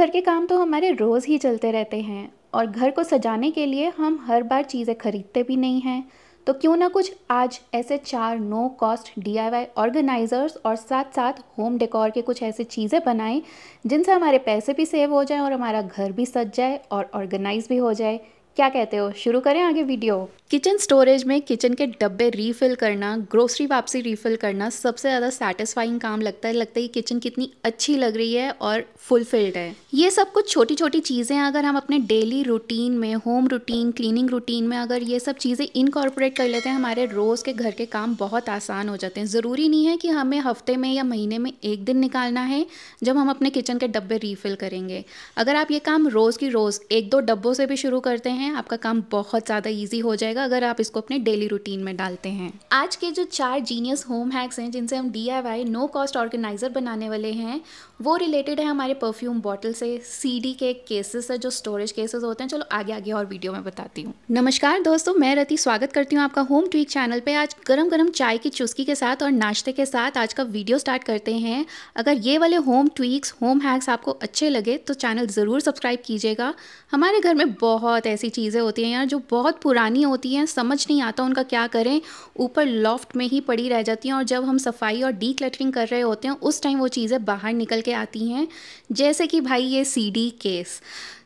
घर के काम तो हमारे रोज़ ही चलते रहते हैं और घर को सजाने के लिए हम हर बार चीज़ें खरीदते भी नहीं हैं तो क्यों ना कुछ आज ऐसे चार नो कॉस्ट डी ऑर्गेनाइजर्स और साथ साथ होम डेकोर के कुछ ऐसी चीज़ें बनाएं जिनसे हमारे पैसे भी सेव हो जाएं और हमारा घर भी सज जाए और ऑर्गेनाइज भी हो जाए क्या कहते हो शुरू करें आगे वीडियो किचन स्टोरेज में किचन के डब्बे रीफिल करना ग्रोसरी वापसी रीफिल करना सबसे ज़्यादा सेटिस्फाइंग काम लगता है लगता है कि किचन कितनी अच्छी लग रही है और फुलफिल्ड है ये सब कुछ छोटी छोटी चीज़ें अगर हम अपने डेली रूटीन में होम रूटीन क्लीनिंग रूटीन में अगर ये सब चीज़ें इनकॉर्पोरेट कर लेते हैं हमारे रोज़ के घर के काम बहुत आसान हो जाते हैं ज़रूरी नहीं है कि हमें हफ्ते में या महीने में एक दिन निकालना है जब हम अपने किचन के डब्बे रीफिल करेंगे अगर आप ये काम रोज़ की रोज़ एक दो डब्बों से भी शुरू करते हैं हैं आपका काम बहुत ज़्यादा ईजी हो जाएगा अगर आप इसको अपने डेली रूटीन में डालते हैं आज के जो चार जीनियस होम हैक्स हैं जिनसे हम डी नो कॉस्ट ऑर्गेनाइज़र बनाने वाले हैं वो रिलेटेड है हमारे परफ्यूम बॉटल से सी के केसेस है जो स्टोरेज केसेस होते हैं चलो आगे आगे और वीडियो में बताती हूँ नमस्कार दोस्तों मैं रति स्वागत करती हूँ आपका होम ट्वीक चैनल पे आज गरम गरम चाय की चुस्की के साथ और नाश्ते के साथ आज का वीडियो स्टार्ट करते हैं अगर ये वाले होम ट्वीक्स होम हैक्स आपको अच्छे लगे तो चैनल ज़रूर सब्सक्राइब कीजिएगा हमारे घर में बहुत ऐसी चीज़ें होती हैं यार जो बहुत पुरानी होती हैं समझ नहीं आता उनका क्या करें ऊपर लॉफ्ट में ही पड़ी रह जाती हैं और जब हम सफाई और डी कर रहे होते हैं उस टाइम वो चीज़ें बाहर निकल के आती हैं जैसे कि भाई ये सी केस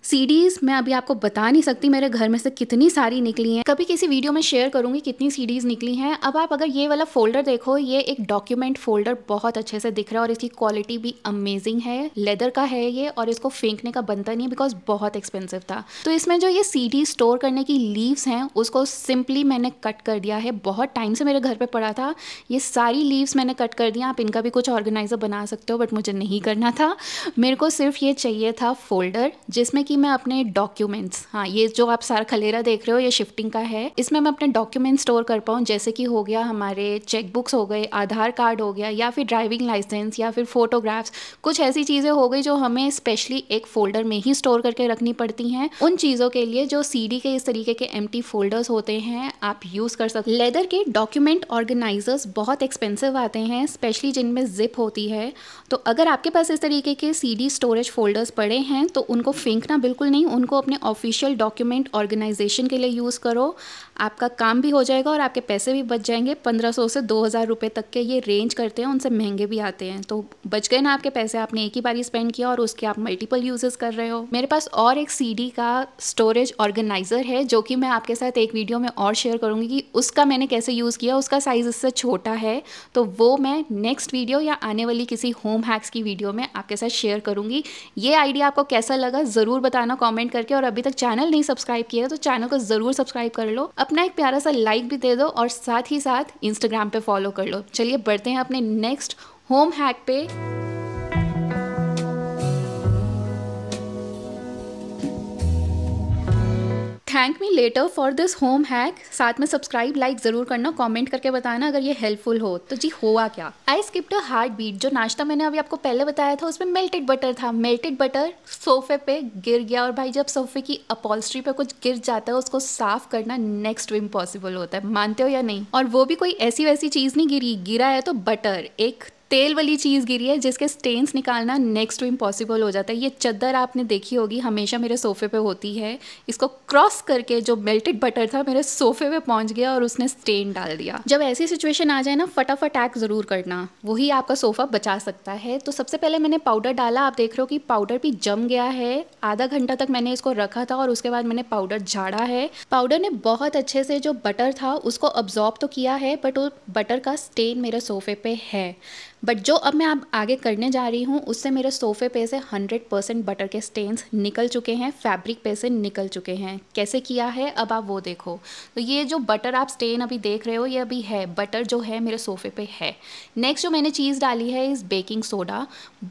सीडीज़ मैं अभी आपको बता नहीं सकती मेरे घर में से कितनी सारी निकली हैं कभी किसी वीडियो में शेयर करूंगी कितनी सीडीज़ निकली हैं अब आप अगर ये वाला फोल्डर देखो ये एक डॉक्यूमेंट फोल्डर बहुत अच्छे से दिख रहा है और इसकी क्वालिटी भी अमेजिंग है लेदर का है ये और इसको फेंकने का बनता नहीं है बिकॉज बहुत एक्सपेंसिव था तो इसमें जो ये सीडी स्टोर करने की लीव्स हैं उसको सिंपली मैंने कट कर दिया है बहुत टाइम से मेरे घर पर पड़ा था ये सारी लीव्स मैंने कट कर दी आप इनका भी कुछ ऑर्गेनाइजर बना सकते हो बट मुझे नहीं करना था मेरे को सिर्फ ये चाहिए था फोल्डर जिसमें कि कि मैं अपने डॉक्यूमेंट्स हाँ ये जो आप सारा खलेरा देख रहे हो ये शिफ्टिंग का है इसमें मैं अपने डॉक्यूमेंट स्टोर कर पाऊँ जैसे कि हो गया हमारे चेकबुक्स हो गए आधार कार्ड हो गया या फिर ड्राइविंग लाइसेंस या फिर फोटोग्राफ्स कुछ ऐसी चीज़ें हो गई जो हमें स्पेशली एक फोल्डर में ही स्टोर करके रखनी पड़ती हैं उन चीज़ों के लिए जो सी के इस तरीके के एम फोल्डर्स होते हैं आप यूज़ कर सकते लेदर के डॉक्यूमेंट ऑर्गेनाइजर्स बहुत एक्सपेंसिव आते हैं स्पेशली जिनमें जिप होती है तो अगर आपके पास इस तरीके के सी स्टोरेज फोल्डर्स पड़े हैं तो उनको फेंकना बिल्कुल नहीं उनको अपने ऑफिशियल डॉक्यूमेंट ऑर्गेनाइजेशन के लिए यूज़ करो आपका काम भी हो जाएगा और आपके पैसे भी बच जाएंगे पंद्रह सौ से दो हज़ार रुपये तक के ये रेंज करते हैं उनसे महंगे भी आते हैं तो बच गए ना आपके पैसे आपने एक ही बार ही स्पेंड किया और उसके आप मल्टीपल यूजेस कर रहे हो मेरे पास और एक सी का स्टोरेज ऑर्गेनाइज़र है जो कि मैं आपके साथ एक वीडियो में और शेयर करूँगी कि उसका मैंने कैसे यूज़ किया उसका साइज़ इससे छोटा है तो वो मैं नेक्स्ट वीडियो या आने वाली किसी होम हैक्स की वीडियो में आपके साथ शेयर करूँगी ये आइडिया आपको कैसा लगा ज़रूर बता बताना कमेंट करके और अभी तक चैनल नहीं सब्सक्राइब किया तो चैनल को ज़रूर सब्सक्राइब कर लो अपना एक प्यारा सा लाइक भी दे दो और साथ ही साथ इंस्टाग्राम पे फॉलो कर लो चलिए बढ़ते हैं अपने नेक्स्ट होम हैक पे thank me later for this home hack साथ में सब्सक्राइब लाइक ज़रूर करना कमेंट करके बताना अगर ये हेल्पफुल हो तो जी हुआ क्या I skip a heart beat जो नाश्ता मैंने अभी आपको पहले बताया था उसमें मेल्टेड बटर था मेल्टेड बटर सोफे पे गिर गया और भाई जब सोफे की अपॉल्स्ट्री पे कुछ गिर जाता है उसको साफ करना नेक्स्ट इम्पॉसिबल होता है मानते हो या नहीं और वो भी कोई ऐसी वैसी चीज़ नहीं गिरी गिरा है तो बटर एक तेल वाली चीज़ गिरी है जिसके स्टेन्स निकालना नेक्स्ट टू इम्पॉसिबल हो जाता है ये चद्दर आपने देखी होगी हमेशा मेरे सोफे पे होती है इसको क्रॉस करके जो मेल्टेड बटर था मेरे सोफे पे पहुंच गया और उसने स्टेन डाल दिया जब ऐसी सिचुएशन आ जाए ना फटाफट एक्ट ज़रूर करना वही आपका सोफ़ा बचा सकता है तो सबसे पहले मैंने पाउडर डाला आप देख रहे हो कि पाउडर भी जम गया है आधा घंटा तक मैंने इसको रखा था और उसके बाद मैंने पाउडर झाड़ा है पाउडर ने बहुत अच्छे से जो बटर था उसको अब्जॉर्ब तो किया है बट वो बटर का स्टेन मेरे सोफे पे है बट जो अब मैं आप आगे करने जा रही हूँ उससे मेरे सोफ़े पे से 100 परसेंट बटर के स्टेन्स निकल चुके हैं फैब्रिक पे से निकल चुके हैं कैसे किया है अब आप वो देखो तो ये जो बटर आप स्टेन अभी देख रहे हो ये अभी है बटर जो है मेरे सोफ़े पे है नेक्स्ट जो मैंने चीज़ डाली है इस बेकिंग सोडा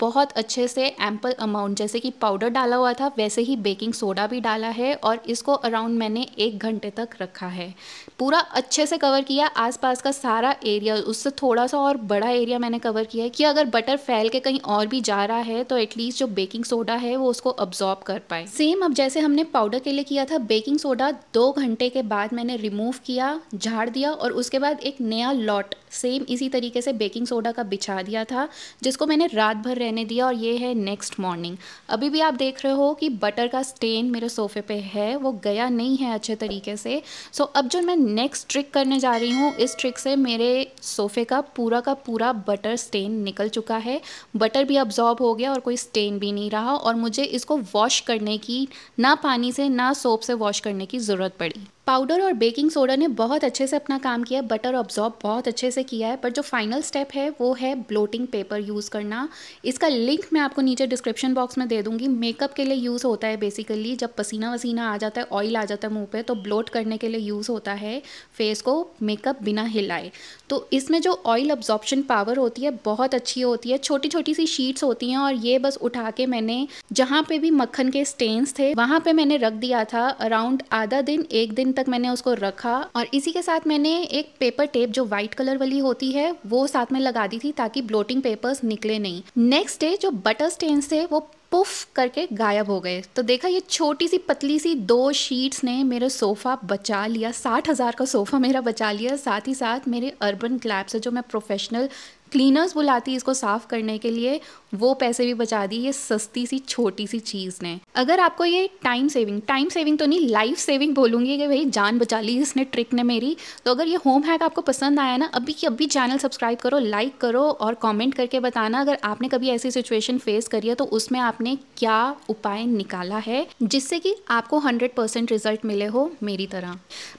बहुत अच्छे से एम्पल अमाउंट जैसे कि पाउडर डाला हुआ था वैसे ही बेकिंग सोडा भी डाला है और इसको अराउंड मैंने एक घंटे तक रखा है पूरा अच्छे से कवर किया आस का सारा एरिया उससे थोड़ा सा और बड़ा एरिया मैंने कवर डिस्कवर किया है कि अगर बटर फैल के कहीं और भी जा रहा है तो एटलीस्ट जो बेकिंग सोडा है वो उसको अब्जॉर्ब कर पाए सेम अब जैसे हमने पाउडर के लिए किया था बेकिंग सोडा दो घंटे के बाद मैंने रिमूव किया झाड़ दिया और उसके बाद एक नया लॉट सेम इसी तरीके से बेकिंग सोडा का बिछा दिया था जिसको मैंने रात भर रहने दिया और ये है नेक्स्ट मॉर्निंग अभी भी आप देख रहे हो कि बटर का स्टेन मेरे सोफे पे है वो गया नहीं है अच्छे तरीके से सो अब जो मैं नेक्स्ट ट्रिक करने जा रही हूँ इस ट्रिक से मेरे सोफे का पूरा का पूरा बटर स्टेन निकल चुका है बटर भी अब्जॉर्ब हो गया और कोई स्टेन भी नहीं रहा और मुझे इसको वॉश करने की ना पानी से ना सोप से वॉश करने की ज़रूरत पड़ी पाउडर और बेकिंग सोडा ने बहुत अच्छे से अपना काम किया बटर ऑब्जॉर्ब बहुत अच्छे से किया है पर जो फाइनल स्टेप है वो है ब्लोटिंग पेपर यूज़ करना इसका लिंक मैं आपको नीचे डिस्क्रिप्शन बॉक्स में दे दूंगी मेकअप के लिए यूज़ होता है बेसिकली जब पसीना वसीना आ जाता है ऑयल आ जाता है मुंह पे तो ब्लोट करने के लिए यूज़ होता है फेस को मेकअप बिना हिलाए तो इसमें जो ऑयल ऑब्जॉर्बशन पावर होती है बहुत अच्छी होती है छोटी छोटी सी शीट्स होती हैं और ये बस उठा के मैंने जहाँ पर भी मक्खन के स्टेन्स थे वहाँ पर मैंने रख दिया था अराउंड आधा दिन एक दिन तक मैंने उसको रखा और इसी के साथ मैंने एक पेपर टेप जो व्हाइट कलर वाली होती है वो साथ में लगा दी थी ताकि ब्लोटिंग पेपर्स निकले नहीं नेक्स्ट डे जो बटर स्टेन थे वो पुफ करके गायब हो गए तो देखा ये छोटी सी पतली सी दो शीट्स ने मेरा सोफ़ा बचा लिया साठ हज़ार का सोफ़ा मेरा बचा लिया साथ ही साथ मेरे अर्बन ग्लैब से जो मैं प्रोफेशनल क्लीनर्स बुलाती इसको साफ़ करने के लिए वो पैसे भी बचा दिए ये सस्ती सी छोटी सी चीज़ ने अगर आपको ये टाइम सेविंग टाइम सेविंग तो नहीं लाइफ सेविंग बोलूँगी कि भाई जान बचा ली इसने ट्रिक ने मेरी तो अगर ये होम हैक आपको पसंद आया ना अभी की अभी चैनल सब्सक्राइब करो लाइक करो और कॉमेंट करके बताना अगर आपने कभी ऐसी सिचुएशन फेस करी है तो उसमें आपने क्या उपाय निकाला है जिससे कि आपको हंड्रेड परसेंट रिजल्ट मिले हो मेरी तरह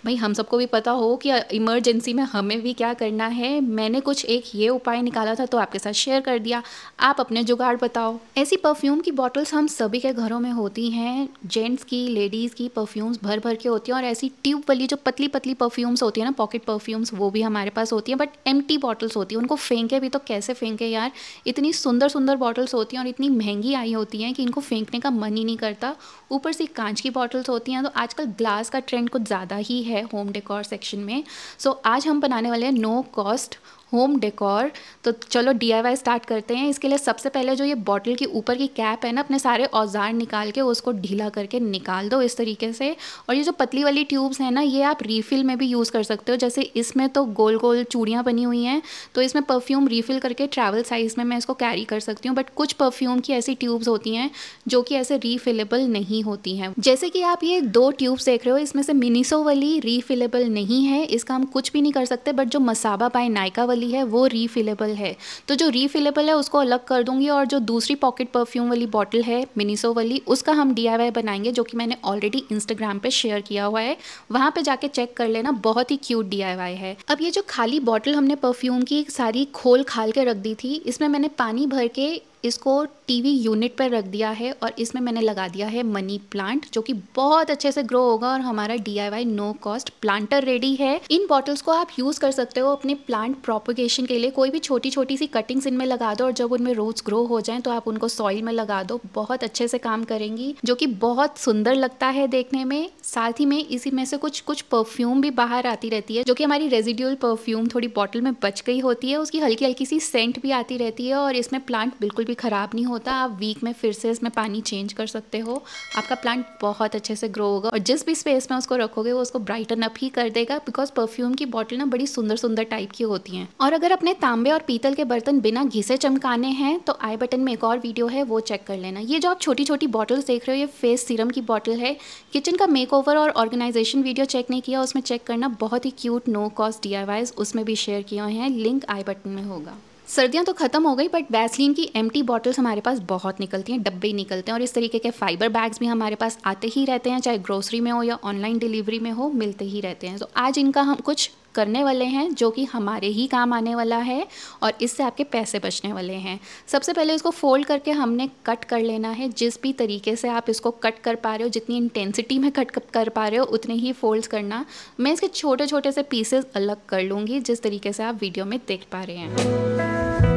भाई हम सबको भी पता हो कि इमरजेंसी में हमें भी क्या करना है मैंने कुछ एक ये उपाय निकाला था तो आपके साथ शेयर कर दिया आप अपने जुगाड़ बताओ ऐसी परफ्यूम की बॉटल्स हम सभी के घरों में होती हैं जेंट्स की लेडीज़ की परफ्यूम्स भर भर के होती हैं और ऐसी ट्यूब वाली जो पतली पतली परफ्यूम्स होती है ना पॉकेट परफ्यूम्स वो भी हमारे पास होती हैं बट एम टी बॉटल्स होती हैं उनको फेंके भी तो कैसे फेंके यार इतनी सुंदर सुंदर बॉटल्स होती हैं और इतनी महंगी आई होती हैं कि इनको फेंकने का मन ही नहीं करता ऊपर से कांच की बॉटल्स होती हैं तो आजकल ग्लास का ट्रेंड कुछ ज़्यादा ही है होम डेकोर सेक्शन में सो आज हम बनाने वाले हैं नो कॉस्ट होम डेकोर तो चलो डी स्टार्ट करते हैं इसके लिए सबसे पहले जो ये बॉटल की ऊपर की कैप है ना अपने सारे औजार निकाल के उसको ढीला करके निकाल दो इस तरीके से और ये जो पतली वाली ट्यूब्स हैं ना ये आप रीफिल में भी यूज़ कर सकते हो जैसे इसमें तो गोल गोल चूड़ियाँ बनी हुई हैं तो इसमें परफ्यूम रीफिल करके ट्रैवल साइज़ में मैं इसको कैरी कर सकती हूँ बट कुछ परफ्यूम की ऐसी ट्यूब्स होती हैं जो कि ऐसे रीफिलेबल नहीं होती हैं जैसे कि आप ये दो ट्यूब्स देख रहे हो इसमें से मिनीसो वाली रीफिलेबल नहीं है इसका हम कुछ भी नहीं कर सकते बट जो मसाबा बाय नायका वाली वाली है वो रीफिलेबल है तो जो रीफिलेबल है उसको अलग कर दूंगी और जो दूसरी पॉकेट परफ्यूम वाली बॉटल है मिनीसो वाली उसका हम डी बनाएंगे जो कि मैंने ऑलरेडी इंस्टाग्राम पर शेयर किया हुआ है वहाँ पर जाके चेक कर लेना बहुत ही क्यूट डी है अब ये जो खाली बॉटल हमने परफ्यूम की सारी खोल खाल के रख दी थी इसमें मैंने पानी भर के इसको टीवी यूनिट पर रख दिया है और इसमें मैंने लगा दिया है मनी प्लांट जो कि बहुत अच्छे से ग्रो होगा और हमारा DIY no cost planter ready है इन बॉटल्स को आप यूज कर सकते हो अपने प्लांट प्रोपोगेशन के लिए कोई भी छोटी छोटी सी कटिंग्स इनमें लगा दो और जब उनमें रोज ग्रो हो जाए तो आप उनको सॉइल में लगा दो बहुत अच्छे से काम करेंगी जो की बहुत सुंदर लगता है देखने में साथ ही में इसी में से कुछ कुछ परफ्यूम भी बाहर आती रहती है जो की हमारी रेजिड्यूल परफ्यूम थोड़ी बॉटल में बच गई होती है उसकी हल्की हल्की सी सेंट भी आती रहती है और इसमें प्लांट बिल्कुल भी भी ख़राब नहीं होता आप वीक में फिर से इसमें पानी चेंज कर सकते हो आपका प्लांट बहुत अच्छे से ग्रो होगा और जिस भी स्पेस में उसको रखोगे वो उसको ब्राइटन अप ही कर देगा बिकॉज परफ्यूम की बॉटल ना बड़ी सुंदर सुंदर टाइप की होती हैं और अगर अपने तांबे और पीतल के बर्तन बिना घिसे चमकाने हैं तो आई बटन में एक और वीडियो है वो चेक कर लेना ये जो आप छोटी छोटी बॉटल्स देख रहे हो ये फेस सीरम की बॉटल है किचन का मेक ओवर और ऑर्गेनाइजेशन वीडियो चेक नहीं किया उसमें चेक करना बहुत ही क्यूट नो कॉस्ट डी उसमें भी शेयर किए हैं लिंक आई बटन में होगा सर्दियाँ तो ख़त्म हो गई बट वैसलीन की एम टी बॉटल्स हमारे पास बहुत निकलती हैं डब्बे निकलते हैं और इस तरीके के फाइबर बैग्स भी हमारे पास आते ही रहते हैं चाहे ग्रोसरी में हो या ऑनलाइन डिलीवरी में हो मिलते ही रहते हैं तो आज इनका हम कुछ करने वाले हैं जो कि हमारे ही काम आने वाला है और इससे आपके पैसे बचने वाले हैं सबसे पहले इसको फोल्ड करके हमने कट कर लेना है जिस भी तरीके से आप इसको कट कर पा रहे हो जितनी इंटेंसिटी में कट कर पा रहे हो उतने ही फोल्ड्स करना मैं इसके छोटे छोटे से पीसेस अलग कर लूँगी जिस तरीके से आप वीडियो में देख पा रहे हैं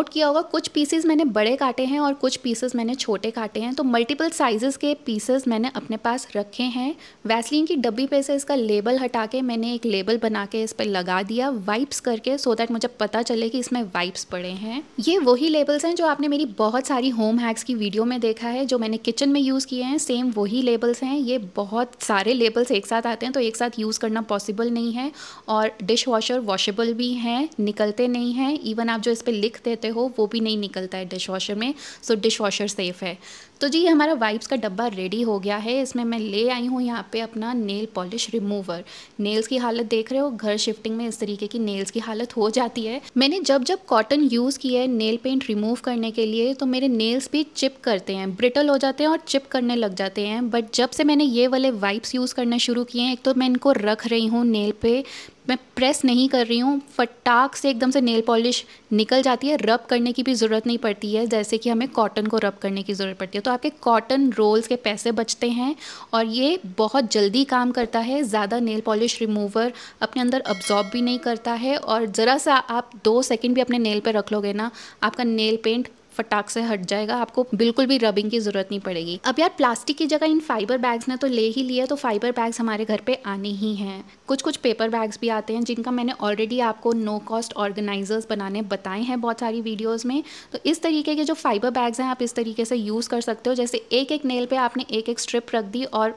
नोट किया होगा कुछ पीसेस मैंने बड़े काटे हैं और कुछ पीसेस मैंने छोटे काटे हैं तो मल्टीपल साइजेस के पीसेस मैंने अपने पास रखे हैं वैसलिन की डब्बी पे से इसका लेबल हटा के मैंने एक लेबल बना के इस पर लगा दिया वाइप्स करके सो so दैट मुझे पता चले कि इसमें वाइप्स पड़े हैं ये वही लेबल्स हैं जो आपने मेरी बहुत सारी होम हैक्स की वीडियो में देखा है जो मैंने किचन में यूज़ किए हैं सेम वही लेबल्स हैं ये बहुत सारे लेबल्स एक साथ आते हैं तो एक साथ यूज़ करना पॉसिबल नहीं है और डिश वॉशर वॉशेबल भी हैं निकलते नहीं हैं इवन आप जो इस पर लिख देते हो वो भी नहीं निकलता है डिश वॉशर में सो डिश वॉशर सेफ़ है तो जी हमारा वाइप्स का डब्बा रेडी हो गया है इसमें मैं ले आई हूँ यहाँ पे अपना नेल पॉलिश रिमूवर नेल्स की हालत देख रहे हो घर शिफ्टिंग में इस तरीके की नेल्स की हालत हो जाती है मैंने जब जब कॉटन यूज़ किया है नेल पेंट रिमूव करने के लिए तो मेरे नेल्स भी चिप करते हैं ब्रिटल हो जाते हैं और चिप करने लग जाते हैं बट जब से मैंने ये वाले वाइप्स यूज़ करना शुरू किए हैं एक तो मैं इनको रख रही हूँ नेल पे मैं प्रेस नहीं कर रही हूँ फटाक से एकदम से नेल पॉलिश निकल जाती है रब करने की भी ज़रूरत नहीं पड़ती है जैसे कि हमें कॉटन को रब करने की ज़रूरत पड़ती है तो तो आपके कॉटन रोल्स के पैसे बचते हैं और ये बहुत जल्दी काम करता है ज़्यादा नेल पॉलिश रिमूवर अपने अंदर अब्जॉर्ब भी नहीं करता है और ज़रा सा आप दो सेकेंड भी अपने नेल पर रख लोगे ना आपका नेल पेंट फटाक से हट जाएगा आपको बिल्कुल भी रबिंग की जरूरत नहीं पड़ेगी अब यार प्लास्टिक की जगह इन फाइबर बैग्स ने तो ले ही लिया तो फाइबर बैग्स हमारे घर पे आने ही हैं कुछ कुछ पेपर बैग्स भी आते हैं जिनका मैंने ऑलरेडी आपको नो कॉस्ट ऑर्गेनाइजर्स बनाने बताए हैं बहुत सारी वीडियोज़ में तो इस तरीके के जो फाइबर बैग्स हैं आप इस तरीके से यूज़ कर सकते हो जैसे एक एक नेल पे आपने एक एक स्ट्रिप रख दी और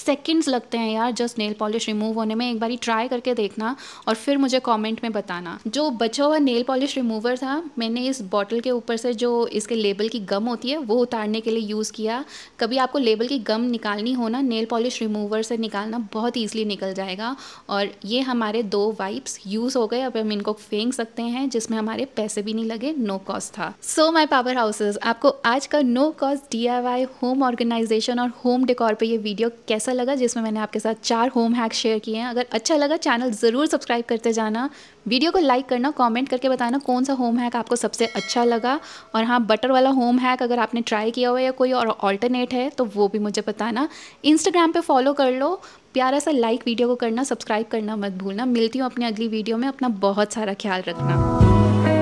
सेकेंड्स लगते हैं यार जस्ट नेल पॉलिश रिमूव होने में एक बार ट्राई करके देखना और फिर मुझे कमेंट में बताना जो बचा हुआ नेल पॉलिश रिमूवर था मैंने इस बॉटल के ऊपर से जो इसके लेबल की गम होती है वो उतारने के लिए यूज़ किया कभी आपको लेबल की गम निकालनी हो ना नेल पॉलिश रिमूवर से निकालना बहुत ईजिली निकल जाएगा और ये हमारे दो वाइप्स यूज़ हो गए अब हम इनको फेंक सकते हैं जिसमें हमारे पैसे भी नहीं लगे नो कॉस्ट था सो माई पावर हाउसेज आपको आज का no cost DIY home organization और होम डेकोर पर यह वीडियो कैसे कैसा लगा जिसमें मैंने आपके साथ चार होम हैक शेयर किए हैं अगर अच्छा लगा चैनल ज़रूर सब्सक्राइब करते जाना वीडियो को लाइक करना कमेंट करके बताना कौन सा होम हैक आपको सबसे अच्छा लगा और हाँ बटर वाला होम हैक अगर आपने ट्राई किया हुआ या कोई और ऑल्टरनेट है तो वो भी मुझे बताना इंस्टाग्राम पर फॉलो कर लो प्यारा सा लाइक वीडियो को करना सब्सक्राइब करना मत भूलना मिलती हूँ अपनी अगली वीडियो में अपना बहुत सारा ख्याल रखना